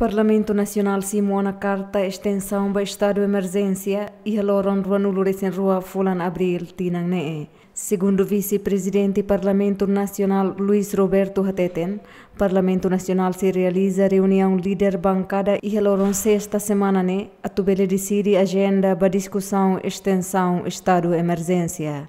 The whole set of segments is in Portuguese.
Parlamento Nacional uma carta extensão do estado emergência e a aloron ruanuluris em rua fulan abril tinang né Segundo vice-presidente do Parlamento Nacional Luiz Roberto Hateten, Parlamento Nacional se realiza reunião líder bancada e a aloron sexta semana ne, a tubele decide agenda para discussão extensão estado emergência.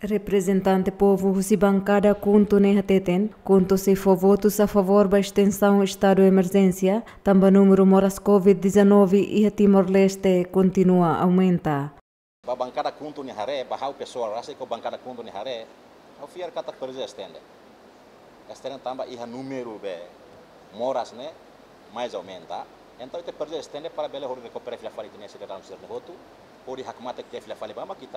Representante povo Rusibancada Kuntuneha Teten, conto se for votos a favor da extensão estado de emergência, também o número moras Covid-19 e Timor-Leste continua a aumentar. A bancada Kuntuneha Re, barrau pessoa, raça que a bancada Kuntuneha haré ao fiar cata coisa estende. Estende também o número de moras, né, mais aumenta. ಎಂಥವೈತೆ ಪರ್ಜೆ ಎಷ್ಟೇ ಪರ ಬೆಲೆ ಹೊಡಬೇಕು ಪೆರಫಿಲ ಫಲಿತನೇ ಶ್ರೀರಾಮ್ ಸೇರ್ನ ಹೋತು ಹೊಡಿ ಹಕ್ಮಾತಕ್ಕೆ ತೆಫಿಲ ಫಲಿ ಬಾಮ ಕಿತ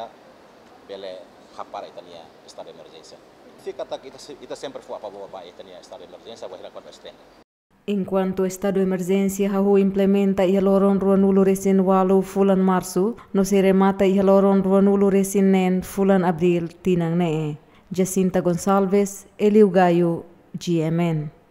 ಬೆಲೆ hapar itania estado de emergência. Fica que sempre foi para boa itania estado de emergência bahira quando estende. Enquanto o estado de emergência Rahu implementa e loron ruanulo recin walo fulan março, no se remata e loron ruanulo recin nen fulan abril tinang nee. Jacinta Gonçalves, Eliu Gaio, GMN.